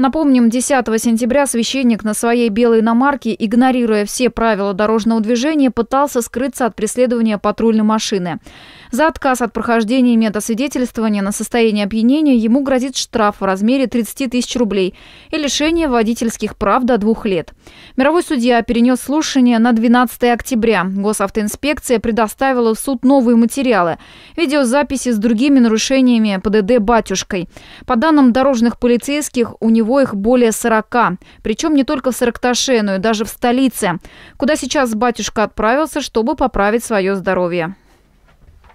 Напомним, 10 сентября священник на своей белой иномарке, игнорируя все правила дорожного движения, пытался скрыться от преследования патрульной машины. За отказ от прохождения медосвидетельствования на состояние опьянения ему грозит штраф в размере 30 тысяч рублей и лишение водительских прав до двух лет. Мировой судья перенес слушание на 12 октября. Госавтоинспекция предоставила в суд новые материалы – видеозаписи с другими нарушениями ПДД «Батюшкой». По данным дорожных полицейских, у него всего их более 40. Причем не только в Саракташе, но и даже в столице, куда сейчас батюшка отправился, чтобы поправить свое здоровье.